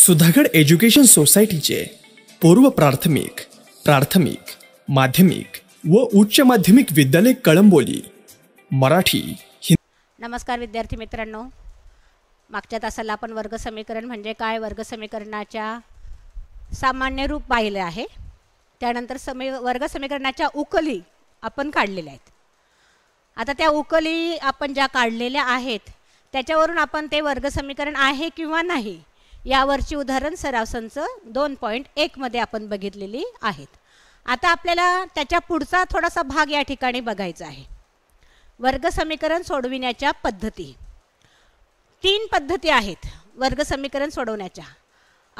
Sudhagad education सोसायटीचे पूर्व प्राथमिक प्राथमिक माध्यमिक व उच्च माध्यमिक विद्यालय कळंबोली मराठी नमस्कार विद्यार्थी मित्रांनो मागच्या तासाला आपण वर्ग समीकरण म्हणजे काय वर्ग समीकरणाच्या सामान्य रूप पाहिलं आहे त्यानंतर समी वर्ग समीकरणाच्या उकली आपण काढलेल्या आहेत आता त्या उकली आपण ज्या काढलेल्या आहेत त्याच्यावरून आपण ते वर्ग समीकरण आहे किंवा नाही यावरची उदाहरण सराव दोन पॉईंट एकमध्ये आपण बघितलेली आहेत आता आपल्याला त्याच्या पुढचा थोडासा भाग या ठिकाणी बघायचा आहे वर्ग समीकरण सोडविण्याच्या पद्धती तीन पद्धती आहेत वर्ग समीकरण सोडवण्याच्या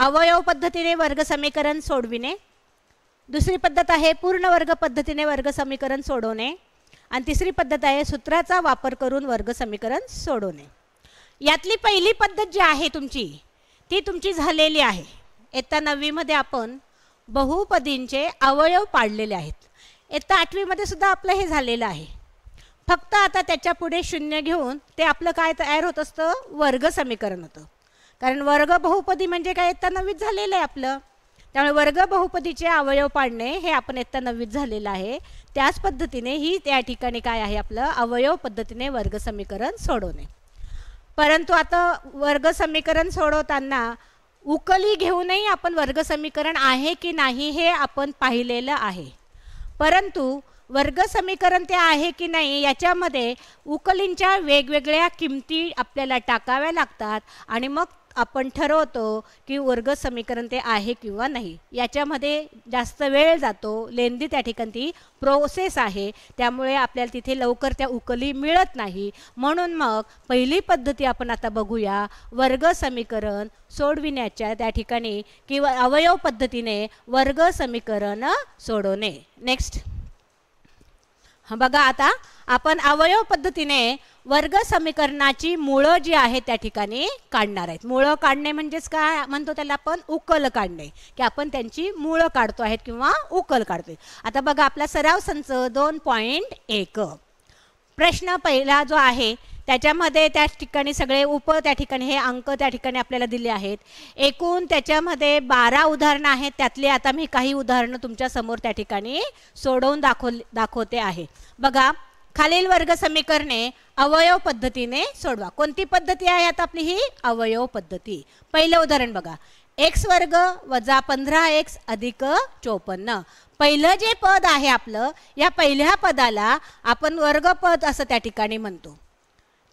अवयव पद्धतीने वर्ग समीकरण सोडविणे दुसरी पद्धत आहे पूर्ण वर्ग पद्धतीने वर्ग समीकरण सोडवणे आणि तिसरी पद्धत आहे सूत्राचा वापर करून वर्ग समीकरण सोडवणे यातली पहिली पद्धत जी आहे तुमची ती तुमची झालेली आहे इयत्ता नववीमध्ये आपण बहुपदींचे अवयव पाडलेले आहेत इयत्ता आठवीमध्ये सुद्धा आपलं हे झालेलं आहे फक्त आता त्याच्या पुढे शून्य घेऊन ते आपलं काय तयार होत असतं वर्ग समीकरण होतं कारण वर्ग बहुपदी म्हणजे काय इयत्ता नववीत झालेलं आहे आपलं त्यामुळे वर्ग बहुपदीचे अवयव पाडणे हे आपण इयत्ता नववीत झालेलं आहे त्याच पद्धतीने ही त्या ठिकाणी काय आहे आपलं अवयव पद्धतीने वर्ग समीकरण सोडवणे परंतु आता वर्ग समीकरण सोडवताना उकली घेऊनही आपण वर्ग समीकरण आहे की नाही हे आपण पाहिलेलं आहे परंतु वर्ग समीकरण ते आहे की नाही याच्यामध्ये उकलींच्या वेगवेगळ्या किमती आपल्याला टाकाव्या लागतात आणि मग आपण ठरवतो की वर्ग समीकरण ते आहे किंवा नाही याच्यामध्ये जास्त वेळ जातो लेंदी त्या ठिकाणी ती प्रोसेस आहे त्यामुळे आपल्याला तिथे लवकर त्या उकली मिळत नाही म्हणून मग पहिली पद्धती आपण आता बघूया वर्ग समीकरण सोडविण्याच्या त्या ठिकाणी किंवा अवयव पद्धतीने वर्ग समीकरण सोडवणे नेक्स्ट बघा आता आपण अवयव पद्धतीने वर्ग समीकरणाची मुळं जी आहे त्या ठिकाणी काढणार आहेत मुळं काढणे म्हणजेच काय म्हणतो त्याला आपण उकल काढणे की आपण त्यांची मुळं काढतो आहेत किंवा उकल काढतोय आता बघा आपला सराव संच दोन पॉईंट एक प्रश्न पहिला जो आहे त्याच्यामध्ये त्या ठिकाणी सगळे उप त्या ठिकाणी हे अंक त्या ठिकाणी आपल्याला दिले आहेत एकूण त्याच्यामध्ये बारा उदाहरणं आहेत त्यातले आता मी काही उदाहरणं तुमच्या समोर त्या ठिकाणी सोडवून दाखव दाखवते आहे बघा खालील वर्ग समीकरणे अवयव पद्धतीने सोडवा कोणती पद्धती आहे आता आपली ही अवयव पद्धती पहिलं उदाहरण बघा एक्स वर्ग वजा पंधरा एक्स अधिक चोपन्न पहिलं जे पद आहे आपलं या पहिल्या पदाला आपण वर्गपद असं त्या ठिकाणी म्हणतो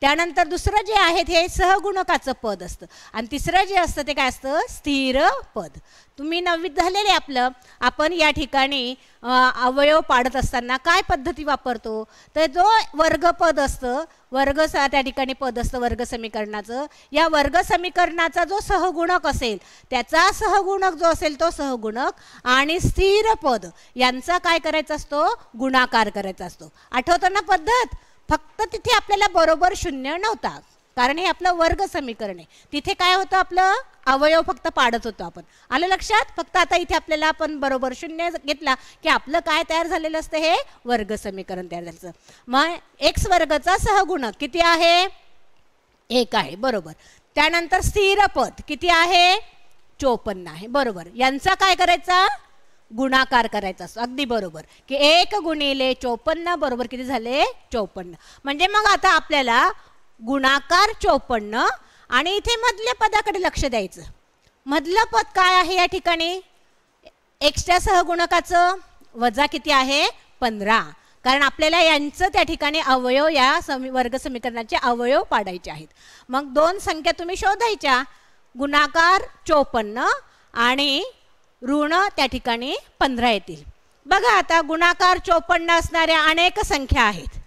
त्यानंतर दुसरं जे आहे हे सहगुणकाचं पद असतं आणि तिसरं जे असतं ते काय असतं स्थिर पद तुम्ही नववीत झालेले आपलं आपण या ठिकाणी अवयव पाडत असताना काय पद्धती वापरतो तर जो वर्गपद असतं वर्ग स त्या ठिकाणी पद असतं वर्ग समीकरणाचं या वर्ग समीकरणाचा जो सहगुणक असेल त्याचा सहगुणक जो असेल तो सहगुणक आणि स्थिर पद यांचा काय करायचा असतो गुणाकार करायचा असतो आठवताना पद्धत फक्त तिथे आपल्याला बरोबर शून्य नव्हता कारण हे आपलं वर्ग समीकरण आहे तिथे काय होतं आपलं अवयव फक्त पाडत होतो आपण आलं लक्षात फक्त आता इथे आपल्याला आपण बरोबर शून्य घेतला की आपलं काय तयार झालेलं असतं हे वर्ग समीकरण तयार झालं मग एक्स वर्गचा सहगुण किती आहे एक आहे बरोबर त्यानंतर स्थिर पद किती आहे चोपन्न आहे बरोबर यांचा काय करायचा गुणाकार करायचा असतो अगदी बरोबर की एक गुणिले चोपन्न बरोबर किती झाले चोपन्न म्हणजे मग आता आपल्याला गुणाकार चोपन्न आणि इथे मधल्या पदाकडे लक्ष द्यायचं मधलं पद काय आहे या ठिकाणी एक्स्ट्रा सहगुणकाचं वजा किती आहे पंधरा कारण आपल्याला यांचं त्या ठिकाणी अवयव या समी वर्ग समीकरणाचे अवयव पाडायचे आहेत मग दोन संख्या तुम्ही शोधायच्या गुणाकार चोपन्न आणि ऋण त्या ठिकाणी पंधरा येतील बघा आता गुणाकार चोपन्न असणाऱ्या अनेक संख्या आहेत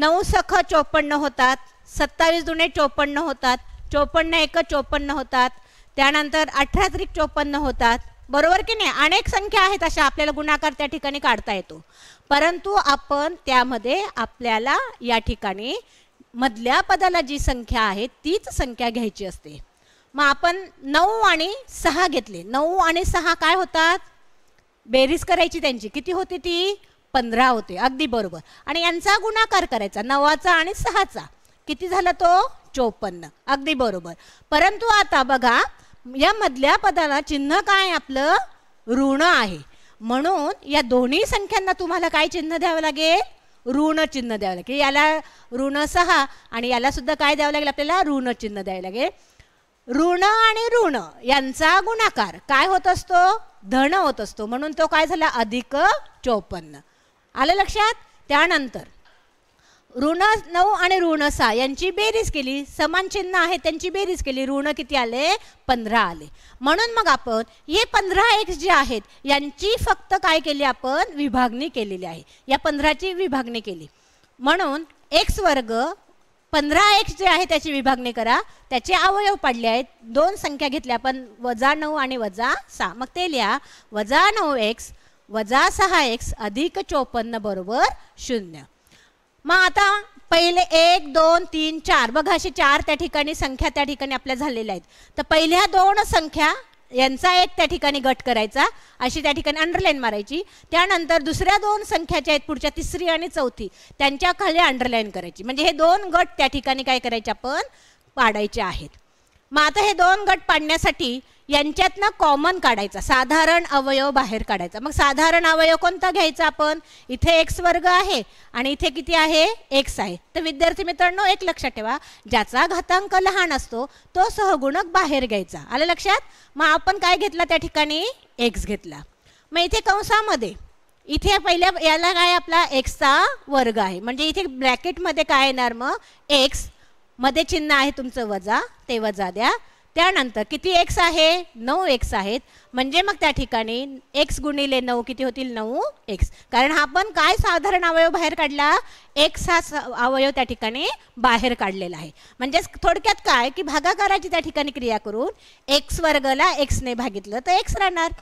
नऊ सख चोपन्न होतात सत्तावीस दुणे चोपन्न होतात चोपन्न एक चोपन्न होतात त्यानंतर अठरा त्रिक चोपन्न होतात बरोबर की नाही अनेक संख्या आहेत अशा आपल्याला गुणाकार त्या ठिकाणी काढता येतो परंतु आपण त्यामध्ये आपल्याला या ठिकाणी मधल्या पदाला जी संख्या आहे तीच संख्या घ्यायची असते मग आपण नऊ आणि सहा घेतले नऊ आणि सहा काय होतात बेरीज करायची त्यांची किती होती ती पंधरा होते अगदी बरोबर आणि यांचा गुणाकार करायचा नवाचा आणि सहाचा किती झाला तो चोपन्न अगदी बरोबर परंतु आता बघा या मधल्या पदाला चिन्ह काय आपलं ऋण आहे म्हणून या दोन्ही संख्यांना तुम्हाला काय चिन्ह द्यावं लागेल ऋण चिन्ह द्यावं लागेल याला ऋण सहा आणि याला सुद्धा काय द्यावं लागेल आपल्याला ऋण चिन्ह द्यावं लागेल ऋण आणि ऋण यांचा गुणाकार काय होत असतो धन होत असतो म्हणून तो काय झाला अधिक चौपन्न आलं लक्षात त्यानंतर ऋण नऊ आणि ऋण सहा यांची बेरीज केली समान चिन्ह आहे त्यांची बेरीज केली ऋण किती आले पंधरा आले म्हणून मग आपण हे पंधरा एक्स जे आहेत यांची फक्त काय केली आपण विभागणी केलेली आहे या पंधराची विभागणी केली म्हणून एक्स वर्ग पंधरा एक्स जे आहे त्याची विभागणी करा त्याचे अवयव पाडले आहेत दोन संख्या घेतल्या पण वजा नऊ आणि वजा सहा मग ते लिहा वजा नऊ एक्स वजा सहा एक्स अधिक चोपन्न बरोबर शून्य मग आता पहिले एक दोन तीन चार बघा असे चार त्या ठिकाणी संख्या त्या ठिकाणी आपल्या झालेल्या आहेत तर पहिल्या दोन संख्या यांचा एक त्या ठिकाणी गट करायचा अशी त्या ठिकाणी अंडरलाईन मारायची त्यानंतर दुसऱ्या दोन संख्याच्या आहेत पुढच्या तिसरी आणि चौथी त्यांच्या खाली अंडरलाईन करायची म्हणजे हे दोन गट त्या ठिकाणी काय करायचे आपण पाडायचे आहेत मग आता हे दोन गट पाडण्यासाठी यांच्यातनं कॉमन काढायचा साधारण अवयव बाहेर काढायचा मग साधारण अवयव कोणता घ्यायचा आपण इथे एक्स वर्ग आहे आणि इथे किती आहे एक्स आहे तर विद्यार्थी मित्रांनो एक लक्षात ठेवा ज्याचा घातांक लहान असतो तो सहगुणक बाहेर घ्यायचा आलं लक्षात मग आपण काय घेतला त्या ठिकाणी एक्स घेतला मग इथे कंसामध्ये इथे पहिल्या याला काय आपला एक्सचा वर्ग आहे म्हणजे इथे ब्रॅकेटमध्ये काय येणार मग एक्स मध्ये चिन्ह आहे तुमचं वजा ते वजा द्या त्यानंतर किती एक्स आहे नऊ एक्स आहेत म्हणजे मग त्या ठिकाणी एक्स गुणिले नऊ किती होतील नऊ एक्स कारण हा पण काय साधारण अवयव बाहेर काढला एक्स हा अवयव त्या ठिकाणी बाहेर काढलेला आहे म्हणजेच थोडक्यात काय की भागाकाराची त्या ठिकाणी क्रिया करून एक्स वर्गला एक्सने भागितलं तर एक्स राहणार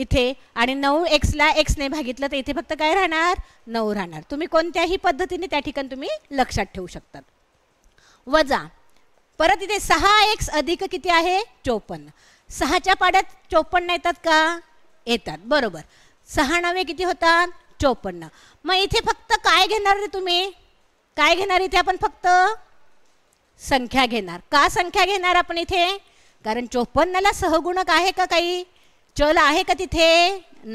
इथे आणि नऊ एक्सला एक्सने भागितलं तर इथे फक्त काय राहणार नऊ राहणार तुम्ही कोणत्याही पद्धतीने त्या ठिकाणी तुम्ही लक्षात ठेवू शकतात वजा परत इथे सहा एक्स अधिक किती आहे चोपन्न सहाच्या पाड्यात चोपन्न येतात का येतात बरोबर सहा नवे किती होतात चोपन्न मग इथे फक्त काय घेणार रे तुम्ही काय घेणार इथे आपण फक्त संख्या घेणार का संख्या घेणार आपण इथे कारण चोपन्नला सहगुणक आहे का काही चल आहे का तिथे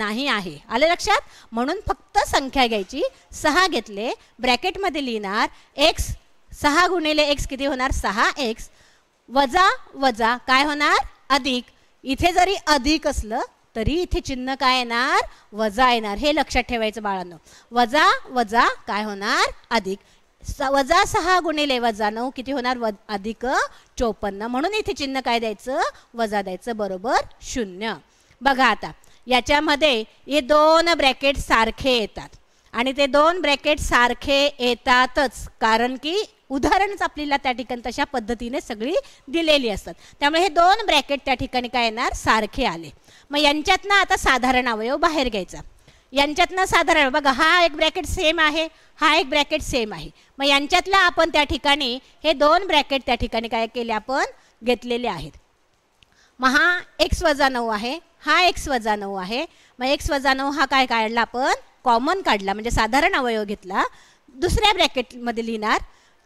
नाही आहे आले लक्षात म्हणून फक्त संख्या घ्यायची सहा घेतले ब्रॅकेटमध्ये लिहिणार एक्स सहा गुणिले एक्स किती होणार सहा एक्स वजा वजा काय होणार अधिक इथे जरी अधिक असलं तरी इथे चिन्ह काय येणार वजा येणार हे लक्षात ठेवायचं बाळांनो वजा वजा काय होणार अधिक वजा सहा गुणिले वजा नऊ किती होणार व अधिक चोपन्न म्हणून इथे चिन्ह काय द्यायचं वजा द्यायचं बरोबर शून्य बघा आता याच्यामध्ये हे दोन ब्रॅकेट सारखे येतात आणि ते दोन ब्रॅकेट सारखे येतातच कारण की उदाहरणच आपल्याला त्या ठिकाणी तशा पद्धतीने सगळी दिलेली असतात त्यामुळे हे दोन ब्रॅकेट त्या ठिकाणी काय येणार सारखे आले मग यांच्यातनं आता साधारण अवयव बाहेर घ्यायचा यांच्यातनं साधारण बघा हा एक ब्रॅकेट सेम आहे हा एक ब्रॅकेट सेम आहे मग यांच्यातला आपण त्या ठिकाणी हे दोन ब्रॅकेट त्या ठिकाणी काय केले आपण घेतलेले आहेत मग हा एक्स वजा नऊ आहे हा एक्स वजा नऊ आहे मग एक्स वजा नऊ हा काय काढला आपण कॉमन काढला म्हणजे साधारण अवयव घेतला दुसऱ्या ब्रॅकेटमध्ये लिहिणार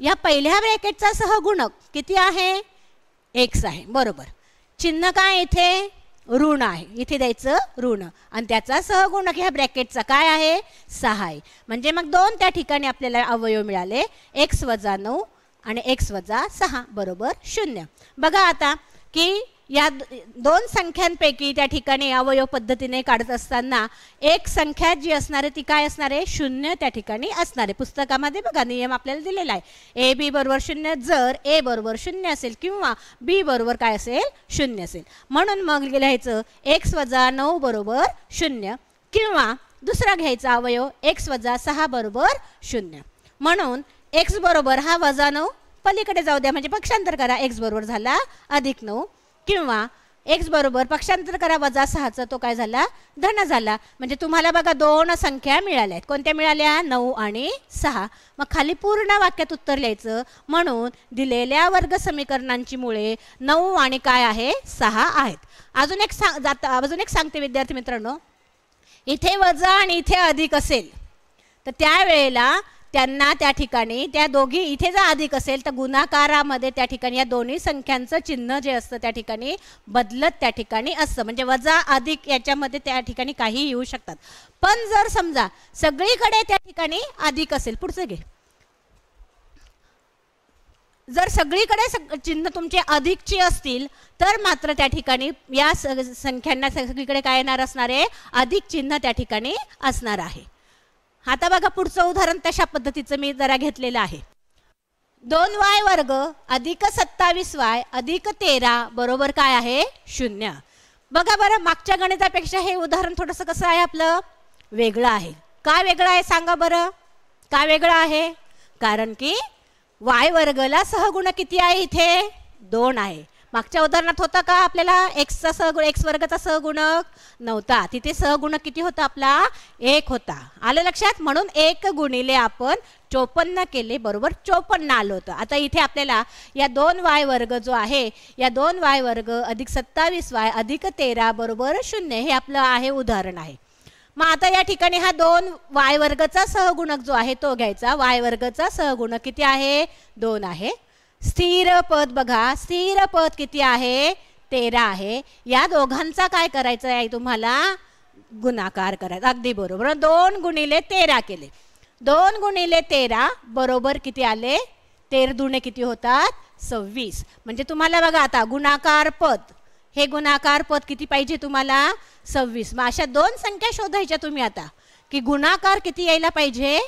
या पहिल्या ब्रॅकेटचा सहगुणक किती आहे एक्स आहे बरोबर चिन्ह काय इथे ऋण आहे इथे द्यायचं ऋण आणि त्याचा सहगुणक ह्या ब्रॅकेटचा काय आहे सहा आहे म्हणजे मग दोन त्या ठिकाणी आपल्याला अवयव मिळाले एक्स वजा नऊ आणि एक्स वजा सहा बरोबर शून्य बघा आता की या दोन संख्यांपैकी त्या ठिकाणी अवयव पद्धतीने काढत असताना एक संख्या जी आहे ती काय आहे शून्य त्या ठिकाणी असणारे पुस्तकामध्ये बघा नियम आपल्याला दिलेला आहे ए बी बरोबर शून्य जर ए बरोबर शून्य असेल किंवा बी बरोबर काय असेल शून्य असेल म्हणून मग लिहायचं एक्स वजा नऊ बरोबर शून्य किंवा दुसरा घ्यायचा अवयव एक्स वजा सहा बरोबर शून्य म्हणून एक्स बरोबर हा वजा नऊ पलीकडे जाऊ द्या म्हणजे पक्षांतर करा एक्स बरोबर झाला अधिक नऊ किंवा एक्स बरोबर पक्षांतर करा वजा सहाचा तो काय झाला धन झाला म्हणजे तुम्हाला बघा दोन संख्या मिळाल्या आहेत कोणत्या मिळाल्या नऊ आणि सहा मग खाली पूर्ण वाक्यात उत्तर लिहायचं म्हणून दिलेल्या वर्ग समीकरणांची मुळे नऊ आणि काय आहे सहा आहेत अजून एक सांग जाता अजून एक सांगते विद्यार्थी मित्रांनो इथे वजा आणि इथे अधिक असेल तर त्यावेळेला त्यांना त्या ठिकाणी त्या दोघी इथे जर अधिक असेल तर गुणाकारामध्ये त्या ठिकाणी या दोन्ही संख्यांचं चिन्ह जे असतं त्या ठिकाणी बदलत त्या ठिकाणी असतं म्हणजे वजा अधिक याच्यामध्ये त्या ठिकाणी काही येऊ शकतात पण जर समजा सगळीकडे त्या ठिकाणी अधिक असेल पुढचं घे जर सगळीकडे सग चिन्ह तुमचे अधिकची असतील तर मात्र त्या ठिकाणी या संख्यांना सगळीकडे काय येणार असणार आहे अधिक चिन्ह त्या ठिकाणी असणार आहे आता बघा पुढचं उदाहरण तशा पद्धतीचं मी जरा घेतलेलं आहे दोन वाय वर्ग अधिक सत्तावीस वाय अधिक तेरा बरोबर काय आहे शून्य बघा बरं मागच्या गणितापेक्षा हे उदाहरण थोडंसं कसं आहे आपलं वेगळं आहे का वेगळं आहे सांगा बरं का वेगळं आहे कारण की वाय वर्गला सहगुण किती आहे इथे दोन आहे मागच्या उदाहरणात होता का आपल्याला एक्सचा सहगुण एक्स वर्गाचा सहगुणक नव्हता तिथे सहगुणक किती होता आपला एक होता आलं लक्षात म्हणून एक गुणिले आपण चोपन्न केले बरोबर चोपन्न आलं होतं आता इथे आपल्याला या दोन वाय वर्ग जो आहे या दोन वाय वर्ग अधिक सत्तावीस वाय अधिक तेरा बरोबर शून्य हे आपलं आहे उदाहरण आहे मग आता या ठिकाणी हा दोन वाय वर्गचा सहगुणक जो आहे तो घ्यायचा वाय वर्गचा सहगुणक किती आहे दोन आहे स्थिर पद बघा स्थिर पद किती आहे तेरा आहे या दोघांचा काय करायचं आहे तुम्हाला गुणाकार करायचा अगदी बरोबर दोन गुणिले तेरा केले दोन गुणिले तेरा बरोबर किती आले तेर दुणे किती होतात सव्वीस म्हणजे तुम्हाला बघा आता गुणाकार पद हे गुणाकार पद किती पाहिजे तुम्हाला सव्वीस मग अशा दोन संख्या शोधायच्या तुम्ही आता की गुणाकार किती यायला पाहिजे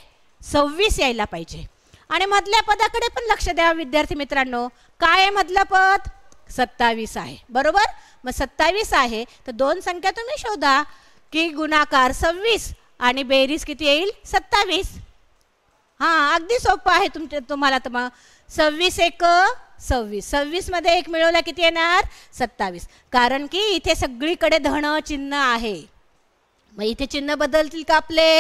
सव्वीस यायला पाहिजे आणि मधल्या पदाकडे पण लक्ष द्या विद्यार्थी मित्रांनो काय आहे मधलं पद सत्तावीस आहे बरोबर मग सत्तावीस आहे तर दोन संख्या तुम्ही शोधा की गुणाकार सव्वीस आणि बेरीज किती येईल सत्तावीस हां अगदी सोपं आहे तुमच्या तुम्हाला तर मग सव्वीस एक सव्वीस सव्वीसमध्ये एक मिळवला किती येणार सत्तावीस कारण की इथे सगळीकडे धन चिन्ह आहे मग इथे चिन्ह बदलतील का आपले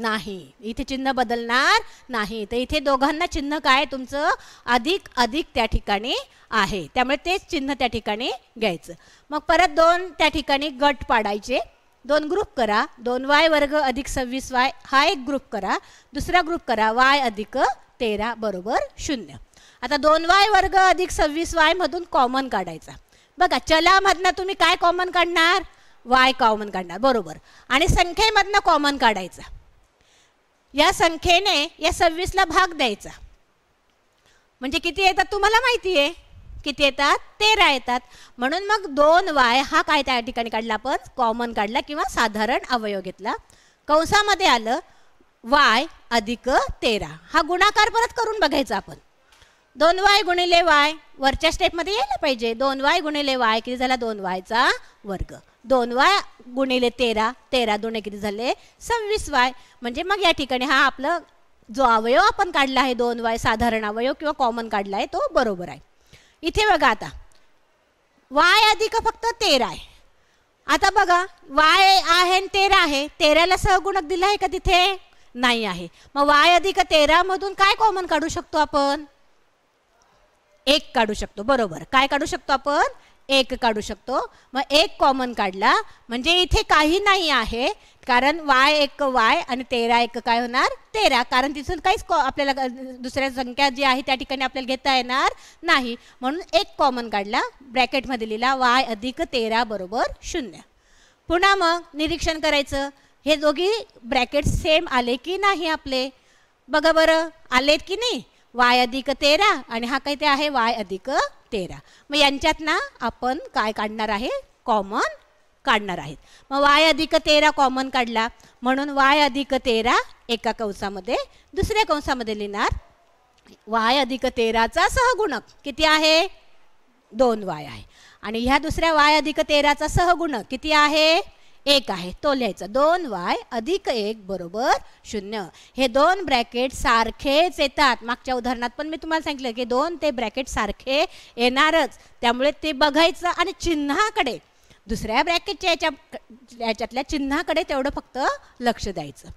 नाही इथे चिन्ह बदलणार नाही तर इथे दोघांना चिन्ह काय तुमचं अधिक अधिक त्या ठिकाणी आहे त्यामुळे तेच चिन्ह त्या ठिकाणी घ्यायचं मग परत दोन त्या ठिकाणी गट पाडायचे दोन ग्रुप करा दोन वाय वर्ग अधिक सव्वीस वाय हा एक ग्रुप करा दुसरा ग्रुप करा वाय अधिक तेरा बरोबर शून्य आता दोन वाय वर्ग अधिक सव्वीस मधून कॉमन काढायचा बघा चलामधनं तुम्ही काय कॉमन काढणार वाय कॉमन काढणार बरोबर आणि संख्येमधनं कॉमन काढायचा या संख्येने या सव्वीसला भाग द्यायचा म्हणजे किती येतात तुम्हाला माहिती आहे किती येतात तेरा येतात म्हणून मग दोन वाय हा काय त्या ठिकाणी काढला आपण कॉमन काढला किंवा साधारण अवयव घेतला कंसामध्ये आलं वाय अधिक तेरा हा गुणाकार परत करून बघायचा आपण दोन वाय गुणिले वाय वरच्या स्टेपमध्ये यायला पाहिजे दोन वाय गुणिले वाय किती झाला दोन वायचा वर्ग दोन वाय गुणिले तेरा तेरा दोन किती झाले सव्वीस वाय म्हणजे मग या ठिकाणी हा आपला जो अवयव आपण काढला आहे दोन वाय साधारण अवयव किंवा कॉमन काढला आहे तो बरोबर आहे इथे बघा आता वाय अधिक फक्त तेरा आहे आता बघा वाय आहे आणि तेरा आहे तेराला सहगुणक दिला आहे का तिथे नाही आहे मग वाय अधिक तेरामधून काय कॉमन काढू शकतो आपण एक काढू शकतो बरोबर काय काढू शकतो आपण एक काढू शकतो मग एक कॉमन काढला म्हणजे इथे काही नाही आहे कारण वाय एक वाय आणि तेरा एक काय होणार तेरा कारण तिथून काहीच आपल्याला दुसऱ्या संख्या जी आहे त्या ठिकाणी आपल्याला घेता येणार नाही म्हणून एक कॉमन काढला ब्रॅकेटमध्ये लिहिला वाय अधिक तेरा बरोबर शून्य पुन्हा मग निरीक्षण करायचं हे दोघी ब्रॅकेट सेम आले की नाही आपले बघा बरं आलेत की नाही वाय अधिक तेरा आणि हा काय ते आहे वाय अधिक तेरा मग यांच्यात ना आपण काय काढणार आहे कॉमन काढणार आहेत मग वाय अधिक तेरा कॉमन काढला म्हणून वाय अधिक तेरा एका कंसामध्ये दुसऱ्या कंसामध्ये लिहिणार वाय अधिक तेराचा सहगुणक किती आहे दोन वाय आहे आणि ह्या दुसऱ्या वाय अधिक तेराचा सहगुणक किती आहे एक आहे तो लिहायचा दोन वाय अधिक एक बरोबर शून्य हे दोन ब्रॅकेट सारखेच येतात मागच्या उदाहरणात पण मी तुम्हाला सांगितलं की दोन ते ब्रॅकेट सारखे येणारच त्यामुळे ते बघायचं आणि चिन्हाकडे दुसऱ्या ब्रॅकेटच्या याच्या याच्यातल्या चिन्हाकडे तेवढं फक्त लक्ष द्यायचं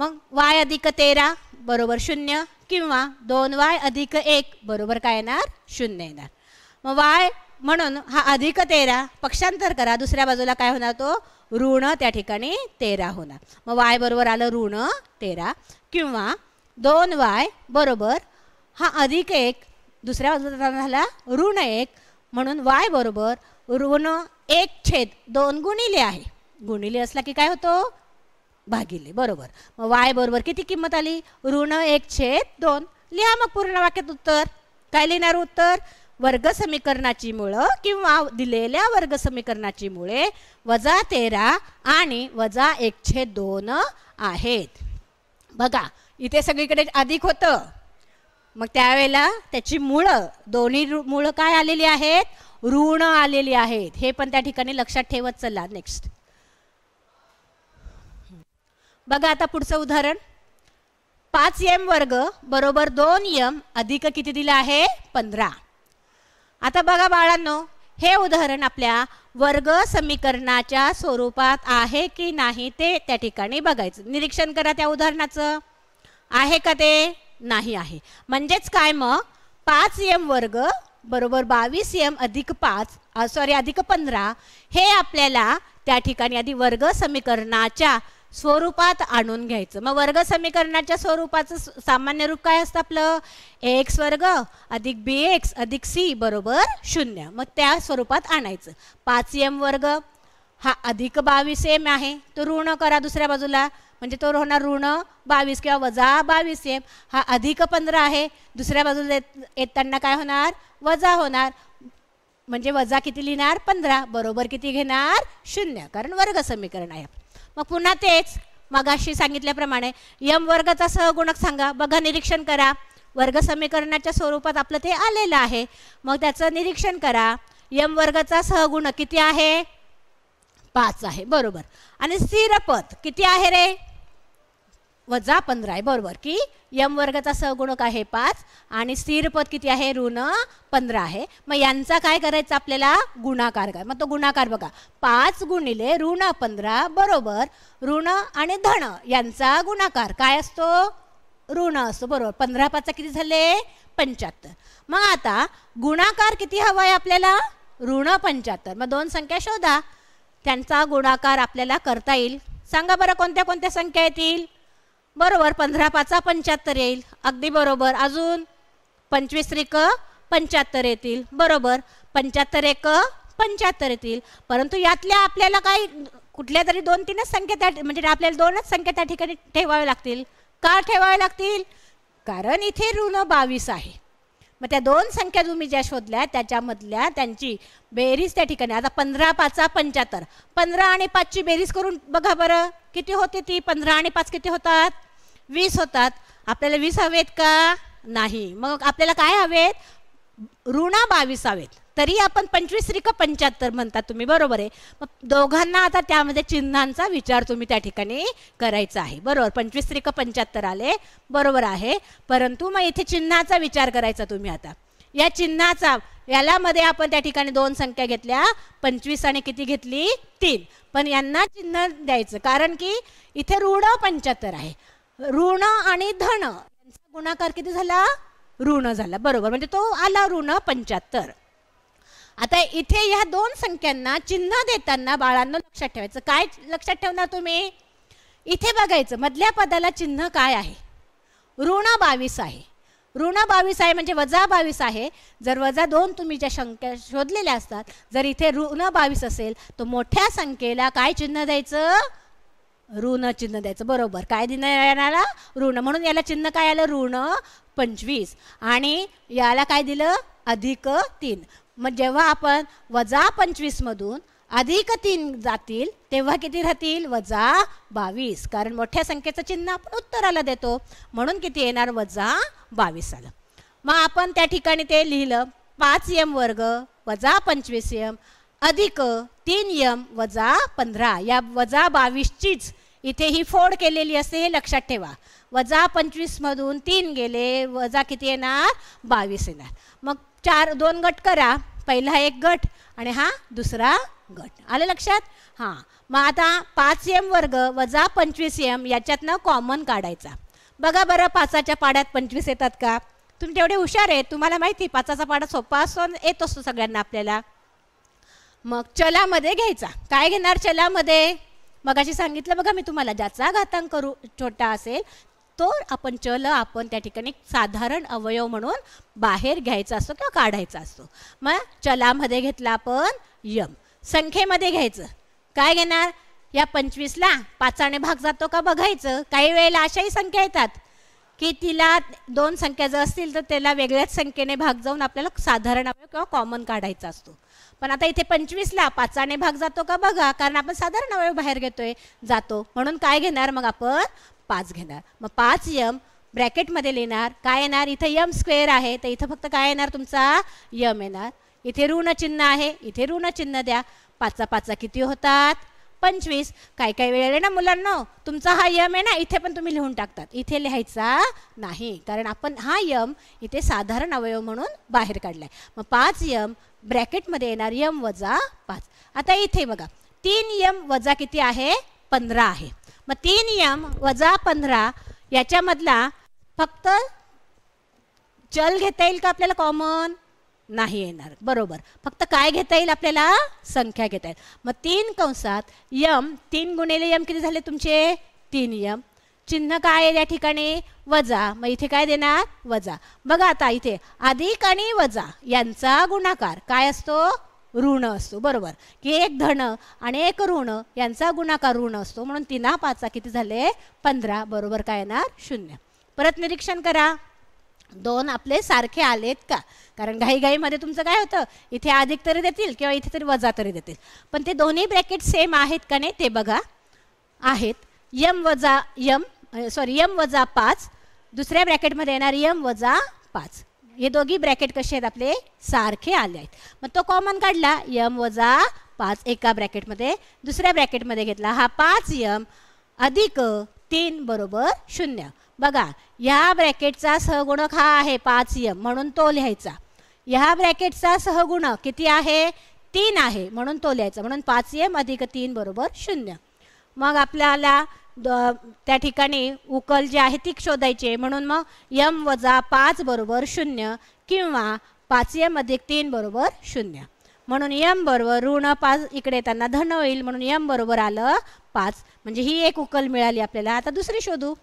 मग वाय अधिक तेरा बरोबर शून्य किंवा दोन वाय अधिक एक बरोबर काय येणार शून्य येणार मग वाय म्हणून हा अधिक तेरा पक्षांतर करा दुसऱ्या बाजूला काय होणार तो ऋण त्या ठिकाणी तेरा होणार मग वाय बरोबर आलं ऋण तेरा किंवा दोन वाय बरोबर हा अधिक एक दुसऱ्या बाजूला झाला ऋण एक म्हणून वाय बरोबर ऋण एक छेद दोन गुणिले आहे गुणिले असला की काय होतो भागिले बरोबर मग वाय बरोबर किती किंमत आली ऋण एक छेद दोन लिहा मग पूर्ण वाक्यात उत्तर काय लिहिणार उत्तर वर्ग समीकरणाची मुळं किंवा दिलेल्या वर्गसमीकरणाची मुळे वजा तेरा आणि वजा एकशे दोन आहेत बघा इथे सगळीकडे अधिक होतं मग त्यावेळेला त्याची मुळं दोन्ही मुळं काय आलेली आहेत ऋण आलेली आहेत हे पण त्या ठिकाणी लक्षात ठेवत चला नेक्स्ट बघा आता पुढचं उदाहरण पाच एम वर्ग बरोबर दोन यम अधिक किती दिला आहे पंधरा आता बघा बाळांनो हे उदाहरण आपल्या वर्ग समीकरणाच्या स्वरूपात आहे की नाही ते त्या ठिकाणी बघायचं निरीक्षण करा त्या उदाहरणाचं आहे का ते नाही आहे म्हणजेच काय मग पाच एम वर्ग बरोबर बावीस एम अधिक पाच सॉरी अधिक पंधरा हे आपल्याला त्या ठिकाणी आधी वर्ग समीकरणाच्या स्वरूपात आणून घ्यायचं मग वर्ग समीकरणाच्या स्वरूपाचं सामान्य रूप काय असतं आपलं ए एक्स वर्ग अधिक बी एक्स अधिक सी बरोबर शून्य मग त्या स्वरूपात आणायचं पाच एम वर्ग हा अधिक बावीस एम आहे तो ऋण करा दुसऱ्या बाजूला म्हणजे तो होणार ऋण बावीस किंवा वजा बावीस एम हा अधिक पंधरा आहे दुसऱ्या बाजूला येताना काय होणार वजा होणार म्हणजे वजा किती लिहिणार पंधरा बरोबर किती घेणार शून्य कारण वर्ग समीकरण आहे मग पुन्हा तेच मगाशी सांगितल्याप्रमाणे यम वर्गाचा सहगुणक सांगा बघा निरीक्षण करा वर्ग समीकरणाच्या स्वरूपात आपलं ते आलेलं आहे मग त्याचं निरीक्षण करा यम वर्गाचा सहगुणक किती आहे पाच आहे बरोबर आणि स्थिर पद किती आहे रे वजा पंधरा आहे बरोबर की यम वर्गाचा सहगुणक आहे पाच आणि स्थिर पद किती आहे ऋण पंधरा आहे मग यांचा काय करायचा आपल्याला गुणाकार काय मग तो गुणाकार बघा पाच गुणिले ऋण पंधरा बरोबर ऋण आणि धन यांचा गुणाकार काय असतो ऋण असतो बरोबर पंधरा पाच किती झाले पंच्याहत्तर मग आता गुणाकार किती हवा आहे आपल्याला ऋण पंच्याहत्तर मग दोन संख्या शोधा त्यांचा गुणाकार आपल्याला करता येईल सांगा बरं कोणत्या कोणत्या संख्या येतील बरोबर पंधरा पाचा पंच्याहत्तर येईल अगदी बरोबर अजून पंचवीस रिक पंच्याहत्तर येतील बरोबर पंच्याहत्तर एक पंच्याहत्तर येतील परंतु यातल्या आपल्याला काही कुठल्या तरी दोन तीनच संख्या त्या म्हणजे आपल्याला दोनच संख्या त्या ठिकाणी ठेवाव्या लागतील का ठेवाव्या लागतील कारण इथे ऋण बावीस आहे मग त्या दोन संख्या तुम्ही ज्या शोधल्या त्याच्यामधल्या त्यांची बेरीज त्या ठिकाणी आता पंधरा पाचा पंच्याहत्तर पंधरा आणि पाचची बेरीज करून बघा बरं किती होते ती पंधरा आणि पाच किती होतात वीस होतात आपल्याला वीस हवेत का नाही मग आपल्याला काय हवेत ऋणा बावीस हवेत तरी आपण पंचवीस रिक पंच्याहत्तर म्हणता तुम्ही बरोबर आहे मग दोघांना आता त्यामध्ये चिन्हांचा विचार तुम्ही त्या ठिकाणी करायचा आहे बरोबर पंचवीस रिक पंच्याहत्तर आले बरोबर आहे परंतु मग इथे चिन्हाचा विचार करायचा तुम्ही आता या चिन्हाचा यालामध्ये आपण त्या ठिकाणी दोन संख्या घेतल्या पंचवीस आणि किती घेतली तीन पण यांना चिन्ह द्यायचं कारण की इथे ऋण पंच्याहत्तर आहे ऋण आणि धन यांचा गुणाकार किती झाला ऋण झाला बरोबर म्हणजे तो आला ऋण पंच्याहत्तर आता इथे या दोन संख्यांना चिन्ह देताना बाळांना लक्षात ठेवायचं काय लक्षात ठेवणार तुम्ही इथे बघायचं मधल्या पदाला चिन्ह काय आहे ऋण बावीस आहे ऋण बावीस आहे म्हणजे वजा बावीस आहे जर वजा दोन तुम्ही ज्या संख्या शोधलेल्या असतात जर इथे ऋण बावीस असेल तर मोठ्या संख्येला काय चिन्ह द्यायचं ऋण चिन्ह द्यायचं बरोबर काय दिन येणारा ऋण म्हणून याला चिन्ह काय आलं ऋण पंचवीस आणि याला काय दिलं अधिक तीन मग जेव्हा आपण वजा पंचवीसमधून अधिक तीन जातील तेव्हा किती राहतील वजा बावीस कारण मोठ्या संख्येचं चिन्ह आपण उत्तराला देतो म्हणून किती येणार वजा बावीस आलं मग आपण त्या ठिकाणी ते लिहिलं पाच यम वर्ग वजा पंचवीस यम अधिक तीन यम वजा पंधरा या वजा बावीसचीच इथे ही फोड केलेली असते हे लक्षात ठेवा वजा पंचवीसमधून तीन गेले वजा किती येणार बावीस येणार मग चार दोन गट करा पहिला एक गट आणि हा दुसरा गट आलं लक्षात हां मग आता पाच एम वर्ग वजा पंचवीस एम याच्यातनं कॉमन काढायचा बघा बरं पाचाच्या पाड्यात पंचवीस येतात का तुम्ही एवढे हुशार आहेत तुम्हाला माहिती पाचाचा पाडा सोपा असून येत असतो सगळ्यांना आपल्याला मग चलामध्ये घ्यायचा काय घेणार चलामध्ये मग अशी सांगितलं बघा मी तुम्हाला ज्याचा घातांक करू छोटा असेल तो आपण चल आपण त्या ठिकाणी साधारण अवयव म्हणून बाहेर घ्यायचा असतो किंवा काढायचा असतो मग चलामध्ये घेतला आपण यम संख्येमध्ये घ्यायचं काय घेणार या पंचवीसला पाचाने भाग जातो का बघायचं काही वेळेला अशाही संख्या येतात की तिला दोन संख्या जर असतील तर त्याला वेगळ्याच संख्येने भाग जाऊन आपल्याला साधारण अवयव किंवा कॉमन काढायचा असतो पण आता इथे पंचवीसला पाचाने भाग जातो का बघा कारण आपण साधारण अवयव बाहेर घेतोय जातो म्हणून काय घेणार मग आपण पाच घेणार मग पाच यम ब्रॅकेटमध्ये लिहिणार काय येणार इथं यम स्क्वेअर आहे तर इथं फक्त काय येणार तुमचा यम येणार इथे ऋण चिन्ह आहे इथे ऋण चिन्ह द्या पाचचा पाचा किती होतात पंचवीस काय काय वेळेला ना मुलांना तुमचा हा यम आहे ना इथे पण तुम्ही लिहून टाकतात इथे लिहायचा नाही कारण आपण हा यम इथे साधारण अवयव म्हणून बाहेर काढलाय मग पाच यम ब्रॅकेटमध्ये येणार यम वजा पाच आता इथे बघा तीन यम वजा किती आहे पंधरा आहे मग तीन यम वजा पंधरा याच्यामधला फक्त चल घेता येईल का आपल्याला कॉमन नाही येणार बरोबर फक्त काय घेता येईल आपल्याला संख्या घेता येईल मग तीन कंसात यम तीन गुणेले यम किती झाले तुमचे तीन यम चिन्ह काय आहे या ठिकाणी वजा मग इथे काय देणार वजा बघा आता इथे अधिक आणि वजा यांचा गुणाकार काय असतो ऋण असतो बरोबर की एक धन आणि एक ऋण यांचा गुणाकार ऋण असतो म्हणून तिन्हा पाचा किती झाले पंधरा बरोबर काय येणार शून्य परत निरीक्षण करा दोन आपले सारखे आलेत का कारण घाईघाईमध्ये तुमचं काय होतं इथे अधिक तरी देतील किंवा इथे तरी वजा तरी देतील पण ते दोन्ही ब्रॅकेट सेम आहेत का नाही ते बघा आहेत यम वजा यम सॉरी यम वजा पाच दुसऱ्या ब्रॅकेटमध्ये येणार यम वजा पाच हे दोघी ब्रॅकेट कसे आहेत आपले सारखे आले आहेत मग तो कॉमन काढला यम वजा पाच एका ब्रॅकेटमध्ये दुसऱ्या ब्रॅकेटमध्ये घेतला हा पाच यम अधिक तीन बरोबर शून्य बघा ह्या ब्रॅकेटचा सहगुणक हा आहे पाच यम म्हणून तो लिहायचा ह्या ब्रॅकेटचा सहगुण किती आहे तीन आहे म्हणून तो लिहायचा म्हणून पाच यम अधिक तीन बरोबर शून्य मग आपल्याला त्या ठिकाणी उकल जी आहे ती शोधायची म्हणून मग यम वजा पाच बरोबर शून्य किंवा पाच यम अधिक तीन बरोबर शून्य म्हणून यम बरोबर ऋण पाच इकडे त्यांना धन होईल म्हणून यम बरोबर आलं पाच म्हणजे ही एक उकल मिळाली आपल्याला आता दुसरी शोधू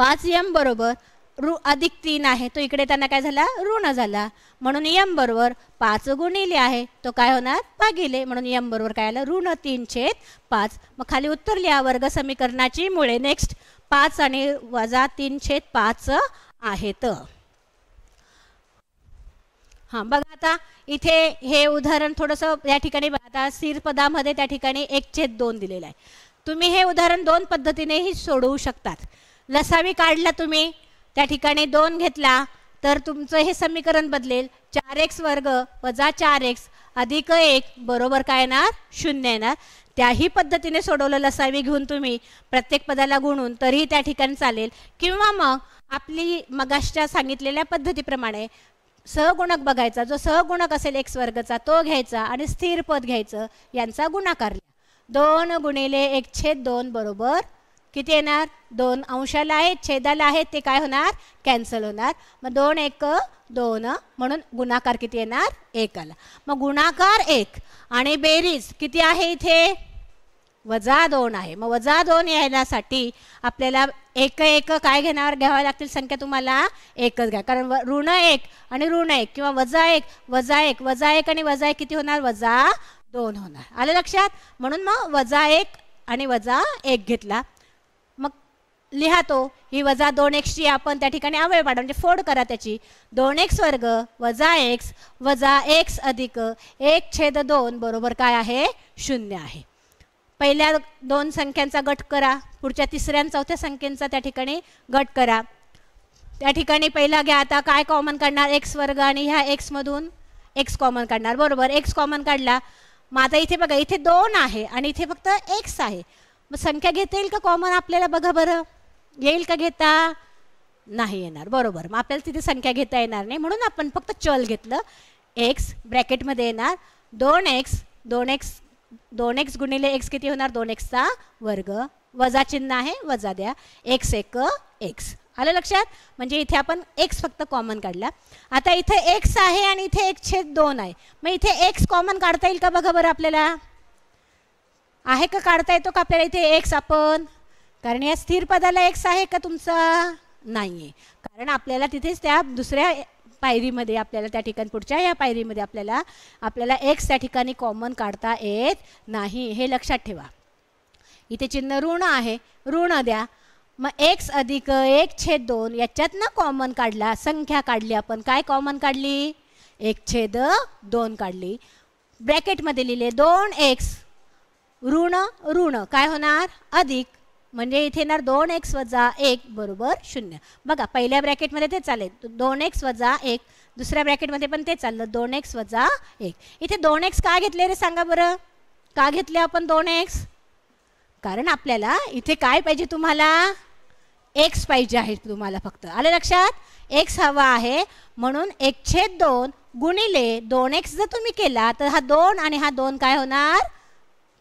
पाच यम बरोबर रु अधिक तीन आहे तो इकडे त्यांना काय झाला ऋण झाला म्हणून यम बरोबर पाच गुणिले आहे तो काय होणार भागिले म्हणून यम बरोबर काय आलं ऋण तीन छेद पाच मग खाली उत्तर लिहा वर्ग समीकरणाची मुळे नेक्स्ट पाच आणि वजा तीन छेद पाच आहेत हां बघा आता इथे हे उदाहरण थोडंसं या ठिकाणी बघा आता पदामध्ये त्या ठिकाणी एक छेद दोन दिलेलं आहे तुम्ही हे उदाहरण दोन पद्धतीनेही सोडवू शकतात लसावी काढला तुम्ही त्या ठिकाणी दोन घेतला तर तुमचं हे समीकरण बदलेल चार एक्स वर्ग वजा चार एक्स अधिक एक बरोबर काय येणार शून्य येणार त्याही पद्धतीने सोडवलं लसावी घेऊन तुम्ही प्रत्येक पदाला गुणून तरीही त्या ठिकाणी चालेल किंवा मग आपली मगाशच्या सांगितलेल्या पद्धतीप्रमाणे सहगुणक बघायचा जो सहगुणक असेल एक्स वर्गचा तो घ्यायचा आणि स्थिर पद घ्यायचं यांचा गुणाकार दोन गुणिले एक छेद दोन बरोबर किती येणार दोन अंशाला आहेत छेदाला आहेत ते काय होणार कॅन्सल होणार मग दोन एक दोन म्हणून गुणाकार किती येणार एक आला मग गुणाकार एक आणि बेरीज किती आहे इथे वजा दोन आहे मग वजा दोन येण्यासाठी आपल्याला एक एक काय घेणार घ्यावं लागतील संख्या तुम्हाला एकच घ्या कारण ऋण एक आणि ऋण एक किंवा वजा एक वजा एक वजा एक आणि वजा एक किती होणार वजा दोन होणार आलं लक्षात म्हणून मग वजा एक आणि वजा एक घेतला लिहा तो ही वजा दोन एक्सची आपण त्या ठिकाणी अवयव पाडा म्हणजे फोड करा त्याची दोन एक्स वर्ग वजा एक्स वजा एक्स अधिक एक छेद दोन बरोबर काय आहे शून्य आहे पहिल्या दोन संख्यांचा गट करा पुढच्या तिसऱ्या चौथ्या संख्येचा त्या ठिकाणी गट करा त्या ठिकाणी पहिला घ्या आता काय कॉमन काढणार एक्स वर्ग आणि ह्या एक्समधून एक्स कॉमन काढणार बरोबर एक्स कॉमन काढला मग आता इथे बघा इथे दोन आहे आणि इथे फक्त एक्स आहे मग संख्या घेता येईल का कॉमन आपल्याला बघा बरं येईल का घेता नाही येणार बरोबर मग आपल्याला तिथे संख्या घेता येणार नाही म्हणून आपण फक्त चल घेतलं एक्स ब्रॅकेटमध्ये येणार दोन एक्स दोन एक्स दोन एक्स गुणिले एक्स किती होणार दोन एक्सचा वर्ग वजा चिन्ह आहे वजा द्या एक्स एक एक्स आलं लक्षात म्हणजे इथे आपण एक्स फक्त कॉमन काढला आता इथे एक्स आहे आणि इथे एक छेद दोन आहे मग इथे एक्स कॉमन काढता येईल का बघा बरं आपल्याला आहे का काढता येतो का आपल्याला इथे एक्स आपण कारण या स्थिर पदाला एक्स आहे का तुमचा नाही आहे कारण आपल्याला तिथेच त्या दुसऱ्या पायरीमध्ये आपल्याला त्या ठिकाणी पुढच्या या पायरीमध्ये आपल्याला आपल्याला एक्स त्या ठिकाणी कॉमन काढता येत नाही हे लक्षात ठेवा इथे चिन्ह ऋण आहे ऋण द्या मग एक्स अधिक एक छेद दोन ना कॉमन काढला संख्या काढली आपण काय कॉमन काढली एक छेद दोन काढली ब्रॅकेटमध्ये लिहिले दोन एक्स ऋण ऋण काय होणार अधिक म्हणजे इथे येणार दोन एक्स वजा एक बरोबर शून्य बघा पहिल्या ब्रॅकेटमध्ये ते चालेल दोन एक्स वजा एक दुसऱ्या ब्रॅकेटमध्ये पण ते चाललं दोन एक्स वजा एक इथे दोन एक्स का घेतले रे सांगा बरं का घेतले आपण दोन एक्स कारण आपल्याला इथे काय पाहिजे तुम्हाला एक्स पाहिजे आहे तुम्हाला फक्त आले लक्षात एक्स हवा आहे म्हणून एक छेद दोन गुणिले दोन एक्स जर तुम्ही केला तर हा दोन आणि हा दोन काय होणार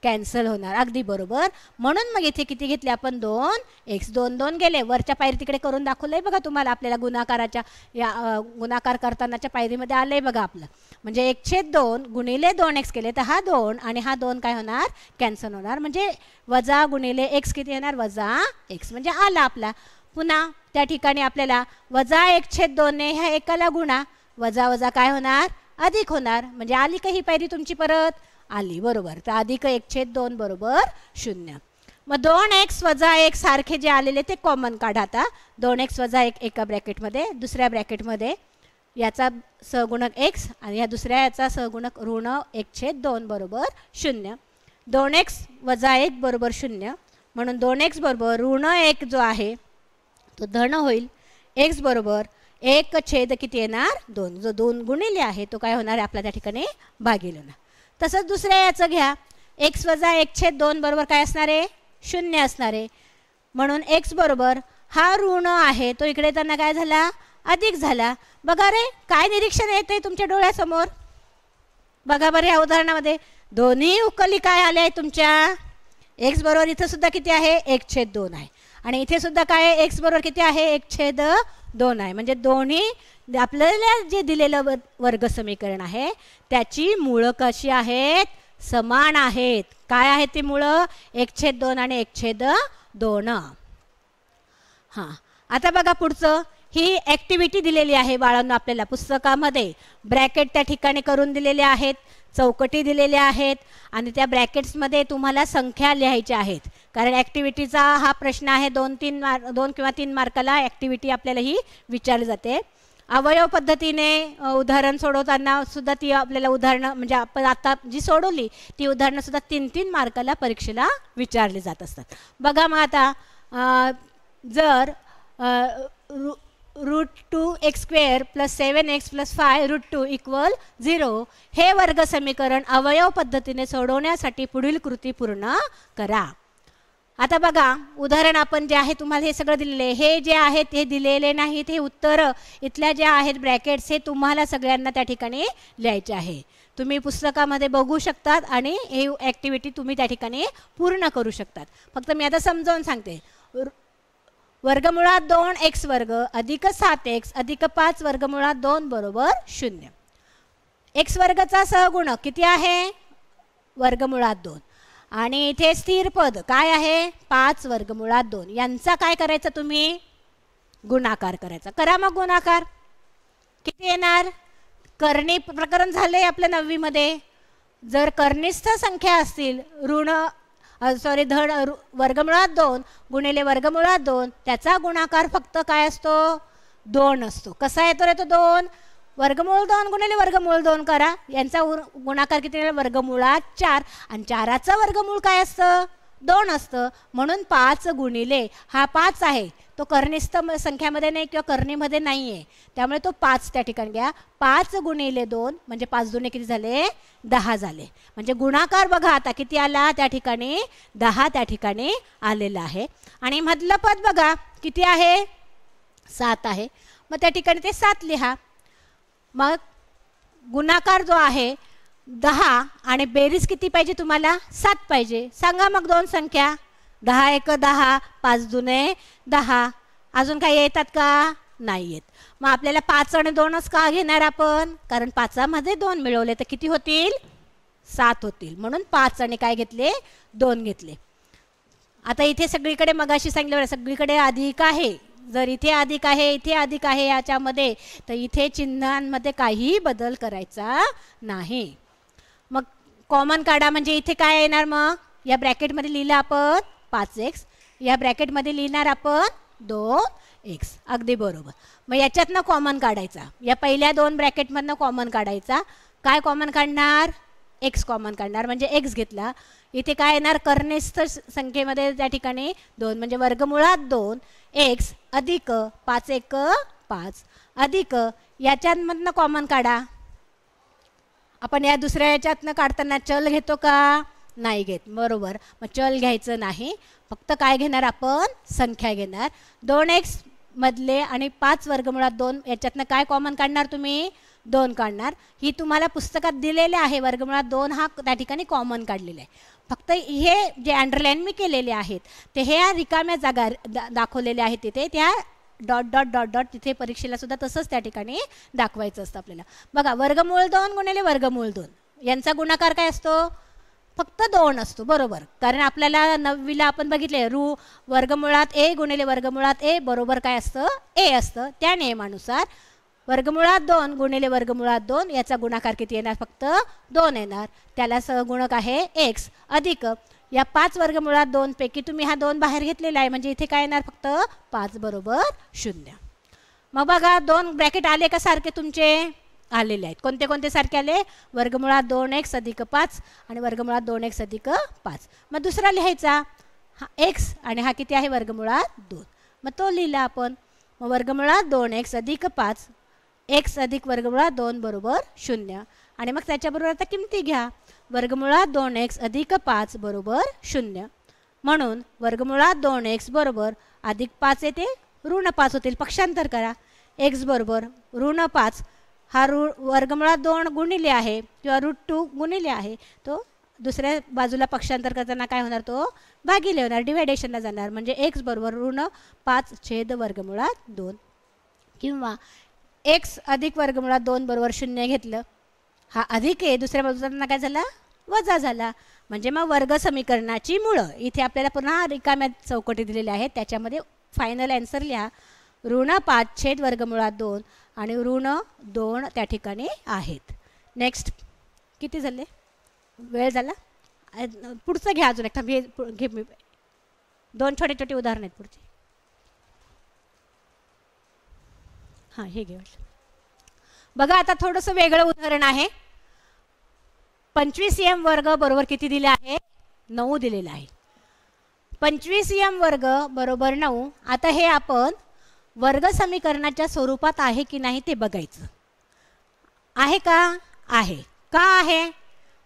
कॅन्सल होणार अगदी बरोबर म्हणून मग इथे किती घेतले आपण दोन एक्स दोन दोन गेले वरच्या पायरी तिकडे करून दाखवलंय बघा तुम्हाला आपल्याला गुणाकाराच्या या गुणाकार करतानाच्या पायरीमध्ये आलंय बघा आपलं म्हणजे एकशे दोन गुणिले दोन एक्स केले तर हा दोन आणि हा दोन काय होणार कॅन्सल होणार म्हणजे वजा गुणिले एक्स किती येणार वजा एक्स म्हणजे आला आपला पुन्हा त्या ठिकाणी आपल्याला वजा दोन दोनने ह्या एकाला गुणा वजा वजा काय होणार अधिक होणार म्हणजे आली का ही पायरी तुमची परत आली बरोबर तर अधिक एक छेद दोन बरोबर शून्य मग दोन एक्स वजा एक सारखे जे आलेले ते कॉमन काढा आता दोन एक्स वजा एक एका ब्रॅकेटमध्ये दुसऱ्या ब्रॅकेटमध्ये याचा सहगुणक एक्स आणि या दुसऱ्या याचा सहगुणक ऋण एक छेद दोन बरोबर शून्य दोन एक्स वजा एक बरोबर शून्य म्हणून दोन एक्स बरोबर ऋण एक जो आहे तो धन होईल एक्स बरोबर एक छेद किती येणार दोन जो दोन गुणिले आहे तो काय होणार आहे आपल्या त्या ठिकाणी भागिलो ना तसंच दुसऱ्या याचं घ्या एक्स वजा एक छेद दोन बरोबर काय असणार आहे शून्य असणार आहे म्हणून एक्स बरोबर हा ऋण आहे तो इकडे त्यांना काय झाला अधिक झाला बघा रे काय निरीक्षण आहे तुमच्या डोळ्यासमोर बघा बरे या उदाहरणामध्ये दोन्ही उकली काय आल्या आहेत तुमच्या एक्स बरोबर इथं सुद्धा किती आहे एक छेद दोन आहे आणि इथे सुद्धा काय एक्स बरोबर किती आहे एक छेद दोन आहे म्हणजे दोन्ही आपल्याला जे दिलेलं वर्ग समीकरण आहे त्याची मुळं कशी आहेत समान आहेत काय आहे ती मुळं एक छेद दोन आणि एक छेद दोन हा आता बघा पुढचं ही ॲक्टिव्हिटी दिलेली आहे बाळांना आपल्याला पुस्तकामध्ये ब्रॅकेट त्या ठिकाणी करून दिलेले आहेत चौकटी दिलेल्या आहेत आणि त्या ब्रॅकेट्समध्ये तुम्हाला संख्या लिहायच्या आहेत कारण ॲक्टिव्हिटीचा हा प्रश्न आहे दोन तीन मार्क दोन किंवा तीन मार्काला ॲक्टिव्हिटी आपल्याला ही विचारली जाते अवयव पद्धतीने उदाहरण सोडवताना सुद्धा ती आपल्याला उदाहरणं म्हणजे आपण आता जी सोडवली ती उदाहरणंसुद्धा तीन तीन मार्काला परीक्षेला विचारली जात असतात बघा मग आता जर root two x square plus seven x plus five root two equal zero हे वर्ग समीकरण अवयव पद्धतीने सोडवण्यासाठी पुढील कृती पूर्ण करा आता बघा उदाहरण आपण जे आहे तुम्हाला हे सगळं दिलेले हे जे आहे ते दिलेले नाहीत हे उत्तर इथल्या ज्या आहेत ब्रॅकेट्स हे तुम्हाला सगळ्यांना त्या ठिकाणी लिहायचे आहे तुम्ही पुस्तकामध्ये बघू शकतात आणि हे ॲक्टिव्हिटी तुम्ही त्या ठिकाणी पूर्ण करू शकतात फक्त मी आता समजावून सांगते वर्गमुळात दोन एक्स वर्ग अधिक सात एक्स अधिक पाच वर्गमुळात दोन बरोबर शून्य एक्स वर्गचा सहगुणक किती आहे वर्गमुळात दोन आणि इथे स्थिर पद काय आहे पाच वर्गमुळात दोन यांचा काय करायचा तुम्ही गुणाकार करायचा करा मग गुणाकार किती येणार करणी प्रकरण झाले आपल्या नववीमध्ये जर कर्णिस्थ संख्या असतील ऋण सॉरी धड वर्गमुळात दोन गुणिले वर्गमुळात दोन त्याचा गुणाकार फक्त काय असतो दोन असतो कसा येतो रे तो दोन वर्गमूळ दोन गुणिले वर्गमूळ दोन करा यांचा गुणाकार किती वर्गमुळात चार आणि चाराचं वर्गमूळ काय असतं दोन असतं म्हणून पाच गुणिले हा पाच आहे तो कर्णिस्थ संख्यामध्ये नाही किंवा कर्णीमध्ये नाही आहे त्यामुळे तो पाच त्या ठिकाणी घ्या पाच गुणिले दोन म्हणजे पाच दोन किती झाले दहा झाले म्हणजे गुणाकार बघा आता किती आला त्या ठिकाणी दहा त्या ठिकाणी आलेला आहे आणि मधलं पद बघा किती आहे सात आहे मग त्या ठिकाणी ते सात लिहा मग गुणाकार जो आहे दहा आणि बेरीज किती पाहिजे तुम्हाला सात पाहिजे सांगा मग दोन संख्या दहा एक दहा पाच दुने दहा अजून काही येतात का नाही येत मग आपल्याला पाच आणि दोनच का घेणार आपण कारण पाचामध्ये दोन मिळवले तर किती होतील सात होतील म्हणून पाच आणि काय घेतले दोन घेतले आता इथे सगळीकडे मगाशी सांगितलं सगळीकडे अधिक आहे जर इथे अधिक आहे इथे अधिक आहे याच्यामध्ये तर इथे चिन्हांमध्ये काहीही बदल करायचा नाही कॉमन काढा म्हणजे इथे काय येणार मग या ब्रॅकेटमध्ये लिहिलं आपण पाच एक्स या ब्रॅकेटमध्ये लिहिणार आपण दोन एक्स अगदी बरोबर मग याच्यातनं कॉमन काढायचा या पहिल्या दोन ब्रॅकेटमधनं कॉमन काढायचा काय कॉमन काढणार एक्स कॉमन काढणार म्हणजे एक्स घेतला इथे काय येणार कर्णेस्थ संख्येमध्ये त्या ठिकाणी दोन म्हणजे वर्गमुळात दोन एक्स अधिक पाच एक पाच अधिक याच्यामधनं कॉमन काढा आपण या दुसऱ्या याच्यातनं काढताना चल घेतो का नाही घेत बरोबर मग चल घ्यायचं नाही फक्त काय घेणार आपण संख्या घेणार दोन एक्स मधले आणि पाच वर्गमुळात दोन याच्यातनं काय कॉमन काढणार तुम्ही दोन काढणार ही तुम्हाला पुस्तकात दिलेले आहे वर्गमुळात दोन हा त्या ठिकाणी कॉमन काढलेला आहे फक्त हे जे अंडरलाईन मी केलेले आहेत ते ह्या रिकाम्या जागा दाखवलेल्या आहेत तिथे त्या डॉट डॉट डॉट डॉट तिथे परीक्षेला सुद्धा तसंच त्या ठिकाणी दाखवायचं असतं आपल्याला बघा वर्गमूळ दोन गुणिले वर्गमूळ दोन यांचा गुणाकार काय असतो फक्त दोन असतो बरोबर कारण आपल्याला नववीला आपण बघितले रू वर्गमुळात ए गुणिले वर्गमुळात ए बरोबर काय असतं ए असतं त्या नियमानुसार वर्गमुळात दोन गुणिले वर्गमुळात दोन याचा गुणाकार किती येणार फक्त दोन येणार त्याला सहगुणक आहे एक्स अधिक या पाच वर्गमुळात पैकी तुम्ही हा दोन बाहेर घेतलेला आहे म्हणजे इथे काय येणार फक्त पाच बरोबर शून्य मग बघा दोन ब्रॅकेट आले का सारखे तुमचे आलेले आहेत कोणते कोणते सारखे आले वर्गमुळात दोन एक्स अधिक पाच आणि वर्गमुळात दोन एक्स अधिक पाच मग दुसरा लिहायचा हा एक्स आणि हा किती आहे वर्गमुळात दोन मग तो लिहिला आपण मग वर्गमुळात दोन एक्स अधिक पाच एक्स अधिक वर्गमुळात दोन बरोबर शून्य आणि मग त्याच्याबरोबर आता किमती घ्या वर्गमुळात दोन एक्स अधिक पाच बरोबर शून्य म्हणून वर्गमुळात दोन एक्स बरोबर अधिक पाच येते ऋण पाच होतील पक्षांतर करा एक्स बरोबर ऋण पाच हा रु वर्गमुळात दोन गुणिले आहे किंवा रूट टू गुणिले आहे तो दुसऱ्या बाजूला पक्षांतर करताना काय होणार तो भागी लिहणार डिव्हायडेशनला जाणार म्हणजे एक्स बरोबर ऋण पाच छेद वर्गमुळात दोन किंवा एक्स अधिक वर्गमुळात दोन बरोबर शून्य घेतलं हा अधिक आहे दुसऱ्या बाजूचा काय झाला वजा झाला म्हणजे मग वर्ग समीकरणाची मुळं इथे आपल्याला पुन्हा रिकाम्या चौकटी दिलेल्या आहेत त्याच्यामध्ये फायनल अँसर लिहा ऋण पाच छेद वर्गमुळात दोन आणि ऋण दोन त्या ठिकाणी आहेत नेक्स्ट किती झाले वेळ झाला पुढचं घ्या अजून एक घे घे मी दोन छोटे छोटे उदाहरण आहेत पुढचे हां हे घे बघा आता थोडंसं वेगळं उदाहरण आहे पंचवीस एम वर्ग बरोबर किती दिले आहे नऊ दिलेलं आहे पंचवीस एम वर्ग बरोबर नऊ आता हे आपण वर्ग समीकरणाच्या स्वरूपात आहे की नाही ते बघायचं आहे का आहे का आहे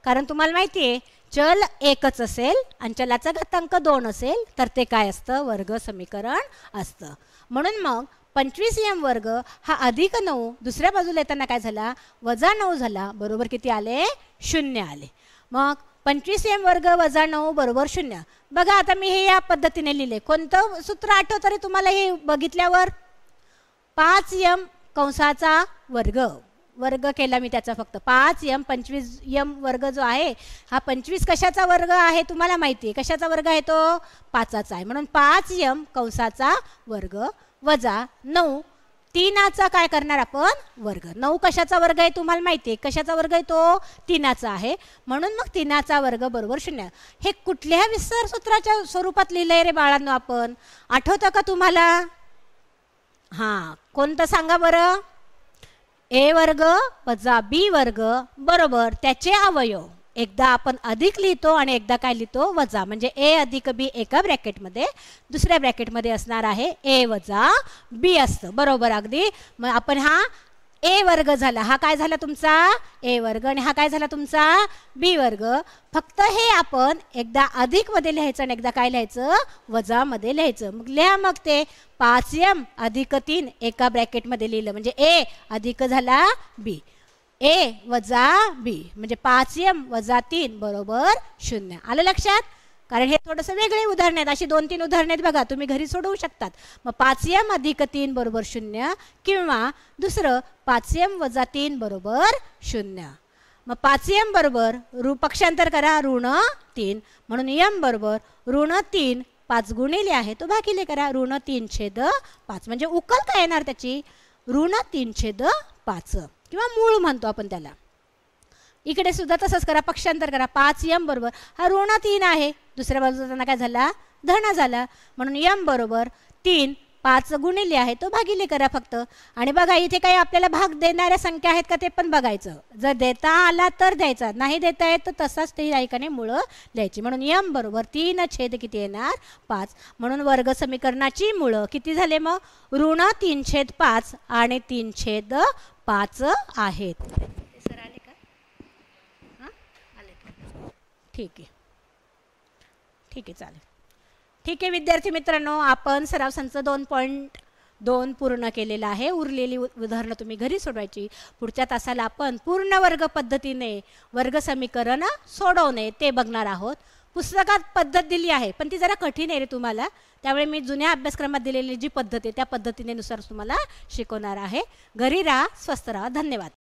कारण तुम्हाला माहिती आहे चल एकच असेल आणि चलाचा घातांक दोन असेल तर ते काय असतं वर्ग समीकरण असतं म्हणून मग पंचवीस एम वर्ग हा अधिक नऊ दुसऱ्या बाजूला येताना काय झाला वजा नऊ झाला बरोबर किती आले शून्य आले मग पंचवीस एम वर्ग वजा नऊ बरोबर शून्य बघा आता मी हे या पद्धतीने लिहिले कोणतं सूत्र आठवत तरी तुम्हाला हे बघितल्यावर पाच यम कंसाचा वर्ग वर्ग केला मी त्याचा फक्त पाच यम पंचवीस यम वर्ग जो आहे हा पंचवीस कशाचा वर्ग आहे तुम्हाला माहिती आहे कशाचा वर्ग आहे तो पाचाचा आहे म्हणून पाच यम कंसाचा वर्ग वजा नऊ तीनाचा काय करणार आपण वर्ग नऊ कशाचा वर्ग आहे तुम्हाला माहिती आहे कशाचा वर्ग आहे तो तीनाचा आहे म्हणून मग तीनाचा वर्ग बरोबर शून्य हे कुठल्या विस्तार सूत्राच्या स्वरूपात लिहिलंय रे बाळांनो आपण आठवतं का तुम्हाला हां कोणतं सांगा बरं ए वर्ग वजा बी वर्ग बरोबर त्याचे अवयव एकदा आपण अधिक लिहितो आणि एकदा काय लिहितो वजा म्हणजे ए अधिक बी एका ब्रॅकेटमध्ये दुसऱ्या ब्रॅकेटमध्ये असणार आहे ए वजा बी असतं बरोबर अगदी मग आपण हा ए वर्ग झाला हा काय झाला तुमचा ए वर्ग आणि हा काय झाला तुमचा बी वर्ग फक्त हे आपण एकदा अधिकमध्ये लिहायचं आणि एकदा काय लिहायचं वजामध्ये लिहायचं मग लिहा मग ते पाच एम अधिक तीन एका ब्रॅकेटमध्ये लिहिलं म्हणजे ए अधिक झाला बी ए वजा बी म्हणजे पाच एम वजा तीन बरोबर शून्य आलं लक्षात कारण हे थोडंसं वेगळे उदाहरण आहेत अशी दोन तीन उदाहरणे आहेत बघा तुम्ही घरी सोडवू शकतात मग पाच एम अधिक तीन बरोबर शून्य किंवा दुसरं पाच एम वजा तीन बरोबर शून्य मग पाच एम बरोबर रु पक्षांतर करा ऋण तीन म्हणून यम बरोबर ऋण तीन पाच गुणिले आहे तो भागिले करा ऋण तीन छेद पाच म्हणजे उकल काय येणार त्याची ऋण तीन छेद पाच किंवा मूळ म्हणतो आपण त्याला इकडे सुद्धा तसंच करा पक्षांतर करा पाच यम बरोबर हा ऋण तीन आहे दुसऱ्या बाजूला त्यांना काय झाला धन झाला म्हणून यम बरोबर तीन पाच गुणिले आहे तो भागिले करा फक्त आणि बघा इथे काही आपल्याला भाग देणाऱ्या संख्या आहेत का ते पण बघायचं जर देता आला तर द्यायचा नाही देता येत तर तसाच ते ऐकाने मुळं द्यायची म्हणून यम बरोबर तीन छेद किती येणार पाच म्हणून वर्ग समीकरणाची मुळं किती झाले मग ऋण तीन छेद पाच आणि तीन छेद पाच आहेत सर आले का हां आले ठीक आहे ठीक आहे चालेल ठीक आहे विद्यार्थी मित्रांनो आपण संच दोन पॉईंट दोन पूर्ण केलेलं आहे उरलेली उदाहरणं तुम्ही घरी सोडवायची पुढच्या तासाला आपण पूर्ण वर्ग पद्धतीने वर्ग समीकरण सोडवणे ते बघणार आहोत पुस्तकात पद्धत दिली आहे पण ती जरा कठीण आहे रे तुम्हाला त्यामुळे मी जुन्या अभ्यासक्रमात दिलेली जी पद्धत आहे त्या पद्धतीने नुसार तुम्हाला शिकवणार आहे घरी राहा स्वस्थ राहा धन्यवाद